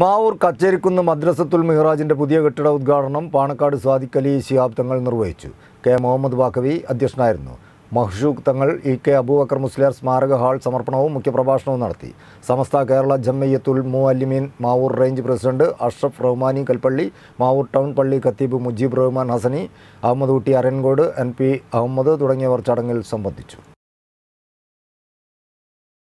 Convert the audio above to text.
മാവൂർ കച്ചേരിക്കുന്ന് മദ്രസത്തുൽ മിഹ്റാജിൻ്റെ പുതിയ കെട്ടിട ഉദ്ഘാടനം പാണക്കാട് സ്വാദിഖലി ശിഹാബ് തങ്ങൾ നിർവഹിച്ചു കെ മുഹമ്മദ് വാഖവി അധ്യക്ഷനായിരുന്നു മഹ്ഷൂഖ് തങ്ങൾ ഇ കെ അബൂബക്കർ മുസ്ലിയാർ സ്മാരക ഹാൾ സമർപ്പണവും മുഖ്യപ്രഭാഷണവും നടത്തി സമസ്ത Kerala Jamiyyathul Muallimeen Mavoor range president Ashraf Rahmani Kalpally Mavoor town പള്ളി ഖത്തീബ് മുജീബ് റഹ്മാൻ ഹസനി അഹമ്മദ് കുട്ടി അരൻകോട് എൻ പി അഹമ്മദ് തുടങ്ങിയവർ ചടങ്ങിൽ സംബന്ധിച്ചു